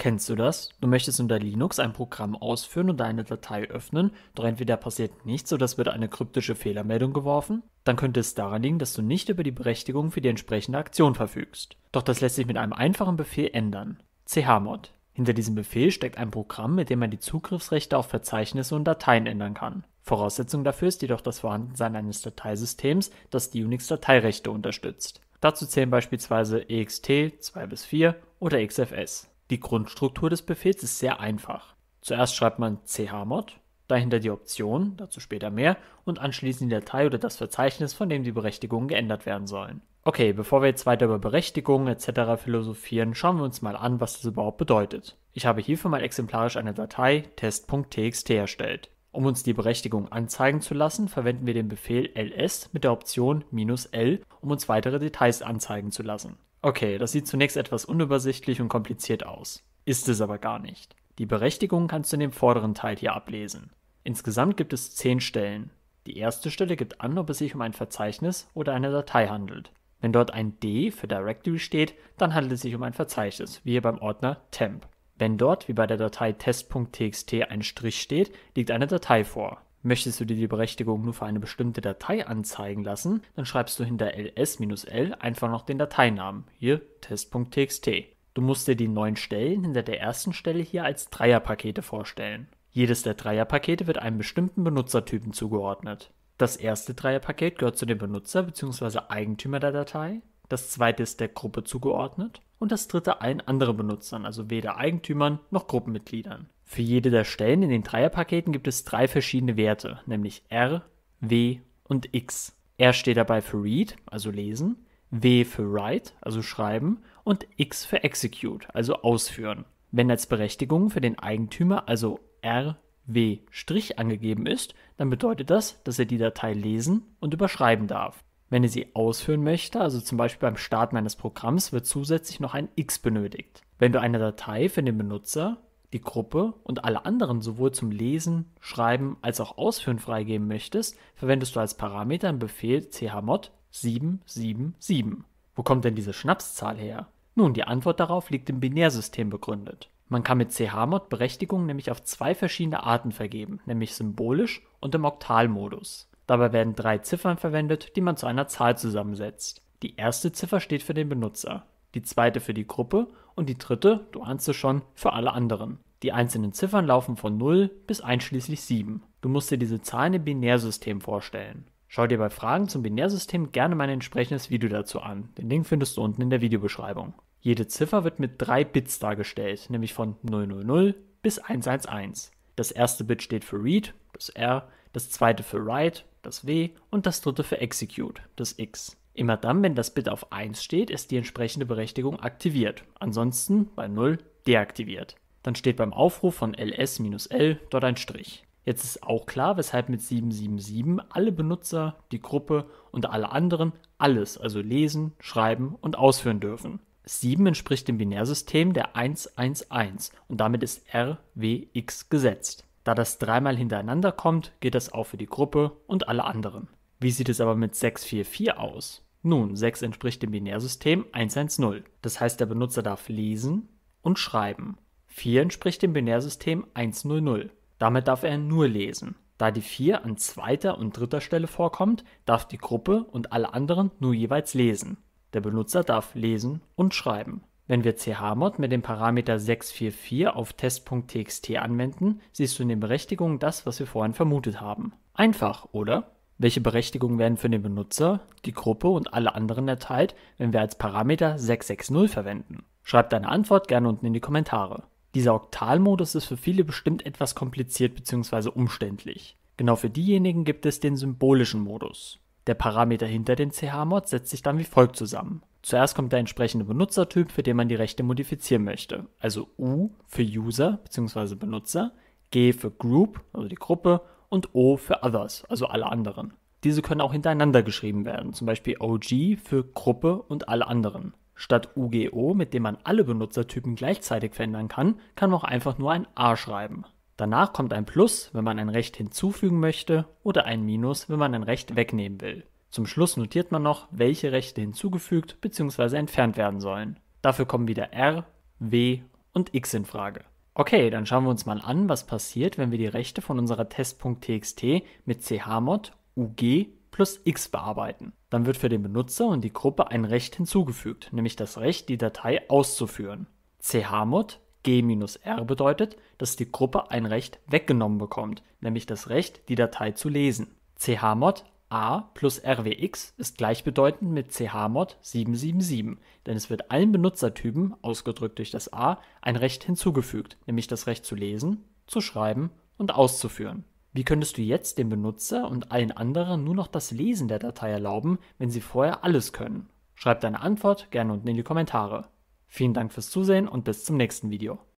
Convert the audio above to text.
Kennst du das? Du möchtest unter Linux ein Programm ausführen und eine Datei öffnen, doch entweder passiert nichts oder es wird eine kryptische Fehlermeldung geworfen, dann könnte es daran liegen, dass du nicht über die Berechtigung für die entsprechende Aktion verfügst. Doch das lässt sich mit einem einfachen Befehl ändern. chmod. Hinter diesem Befehl steckt ein Programm, mit dem man die Zugriffsrechte auf Verzeichnisse und Dateien ändern kann. Voraussetzung dafür ist jedoch das Vorhandensein eines Dateisystems, das die Unix-Dateirechte unterstützt. Dazu zählen beispielsweise ext 2 bis 4 oder e xfs. Die Grundstruktur des Befehls ist sehr einfach. Zuerst schreibt man chmod, dahinter die Option, dazu später mehr, und anschließend die Datei oder das Verzeichnis, von dem die Berechtigungen geändert werden sollen. Okay, bevor wir jetzt weiter über Berechtigungen etc. philosophieren, schauen wir uns mal an, was das überhaupt bedeutet. Ich habe hierfür mal exemplarisch eine Datei test.txt erstellt. Um uns die Berechtigung anzeigen zu lassen, verwenden wir den Befehl ls mit der Option "-l", um uns weitere Details anzeigen zu lassen. Okay, das sieht zunächst etwas unübersichtlich und kompliziert aus, ist es aber gar nicht. Die Berechtigung kannst du in dem vorderen Teil hier ablesen. Insgesamt gibt es 10 Stellen. Die erste Stelle gibt an, ob es sich um ein Verzeichnis oder eine Datei handelt. Wenn dort ein D für Directory steht, dann handelt es sich um ein Verzeichnis, wie hier beim Ordner temp. Wenn dort, wie bei der Datei test.txt, ein Strich steht, liegt eine Datei vor. Möchtest du dir die Berechtigung nur für eine bestimmte Datei anzeigen lassen, dann schreibst du hinter ls-l einfach noch den Dateinamen, hier test.txt. Du musst dir die neuen Stellen hinter der ersten Stelle hier als Dreierpakete vorstellen. Jedes der Dreierpakete wird einem bestimmten Benutzertypen zugeordnet. Das erste Dreierpaket gehört zu dem Benutzer bzw. Eigentümer der Datei, das zweite ist der Gruppe zugeordnet und das dritte allen anderen Benutzern, also weder Eigentümern noch Gruppenmitgliedern. Für jede der Stellen in den Dreierpaketen gibt es drei verschiedene Werte, nämlich R, W und X. R steht dabei für Read, also lesen, W für Write, also schreiben, und X für Execute, also ausführen. Wenn als Berechtigung für den Eigentümer also R, W' Strich angegeben ist, dann bedeutet das, dass er die Datei lesen und überschreiben darf. Wenn er sie ausführen möchte, also zum Beispiel beim Starten eines Programms, wird zusätzlich noch ein X benötigt. Wenn du eine Datei für den Benutzer die Gruppe und alle anderen sowohl zum Lesen, Schreiben als auch Ausführen freigeben möchtest, verwendest du als Parameter den Befehl chmod 777. Wo kommt denn diese Schnapszahl her? Nun, die Antwort darauf liegt im Binärsystem begründet. Man kann mit chmod Berechtigungen nämlich auf zwei verschiedene Arten vergeben, nämlich symbolisch und im Oktalmodus. Dabei werden drei Ziffern verwendet, die man zu einer Zahl zusammensetzt. Die erste Ziffer steht für den Benutzer, die zweite für die Gruppe und die dritte, du ahnst es schon, für alle anderen. Die einzelnen Ziffern laufen von 0 bis einschließlich 7. Du musst dir diese Zahlen im Binärsystem vorstellen. Schau dir bei Fragen zum Binärsystem gerne mein entsprechendes Video dazu an. Den Link findest du unten in der Videobeschreibung. Jede Ziffer wird mit drei Bits dargestellt, nämlich von 000 bis 111. Das erste Bit steht für Read, das R, das zweite für Write, das W und das dritte für Execute, das X. Immer dann, wenn das Bit auf 1 steht, ist die entsprechende Berechtigung aktiviert, ansonsten bei 0 deaktiviert. Dann steht beim Aufruf von ls-l dort ein Strich. Jetzt ist auch klar, weshalb mit 777 alle Benutzer, die Gruppe und alle anderen alles, also lesen, schreiben und ausführen dürfen. 7 entspricht dem Binärsystem der 111 und damit ist RWX gesetzt. Da das dreimal hintereinander kommt, geht das auch für die Gruppe und alle anderen. Wie sieht es aber mit 644 aus? Nun, 6 entspricht dem Binärsystem 110. Das heißt, der Benutzer darf lesen und schreiben. 4 entspricht dem Binärsystem 100. Damit darf er nur lesen. Da die 4 an zweiter und dritter Stelle vorkommt, darf die Gruppe und alle anderen nur jeweils lesen. Der Benutzer darf lesen und schreiben. Wenn wir chmod mit dem Parameter 644 auf test.txt anwenden, siehst du in den Berechtigungen das, was wir vorhin vermutet haben. Einfach, oder? Welche Berechtigungen werden für den Benutzer, die Gruppe und alle anderen erteilt, wenn wir als Parameter 660 verwenden? Schreib deine Antwort gerne unten in die Kommentare. Dieser Oktalmodus ist für viele bestimmt etwas kompliziert bzw. umständlich. Genau für diejenigen gibt es den symbolischen Modus. Der Parameter hinter den CH-Mod setzt sich dann wie folgt zusammen. Zuerst kommt der entsprechende Benutzertyp, für den man die Rechte modifizieren möchte, also U für User bzw. Benutzer, G für Group, also die Gruppe und O für Others, also alle anderen. Diese können auch hintereinander geschrieben werden, zum Beispiel OG für Gruppe und alle anderen. Statt UGO, mit dem man alle Benutzertypen gleichzeitig verändern kann, kann man auch einfach nur ein A schreiben. Danach kommt ein Plus, wenn man ein Recht hinzufügen möchte, oder ein Minus, wenn man ein Recht wegnehmen will. Zum Schluss notiert man noch, welche Rechte hinzugefügt bzw. entfernt werden sollen. Dafür kommen wieder R, W und X in Frage. Okay, dann schauen wir uns mal an, was passiert, wenn wir die Rechte von unserer test.txt mit chmod ug plus x bearbeiten. Dann wird für den Benutzer und die Gruppe ein Recht hinzugefügt, nämlich das Recht, die Datei auszuführen. chmod g-r bedeutet, dass die Gruppe ein Recht weggenommen bekommt, nämlich das Recht, die Datei zu lesen. chmod a plus rwx ist gleichbedeutend mit chmod 777, denn es wird allen Benutzertypen (ausgedrückt durch das a) ein Recht hinzugefügt, nämlich das Recht zu lesen, zu schreiben und auszuführen. Wie könntest du jetzt dem Benutzer und allen anderen nur noch das Lesen der Datei erlauben, wenn sie vorher alles können? Schreib deine Antwort gerne unten in die Kommentare. Vielen Dank fürs Zusehen und bis zum nächsten Video